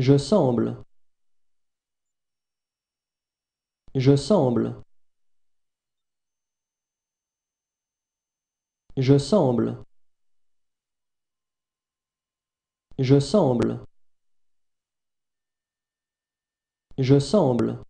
Je semble Je semble Je semble Je semble Je semble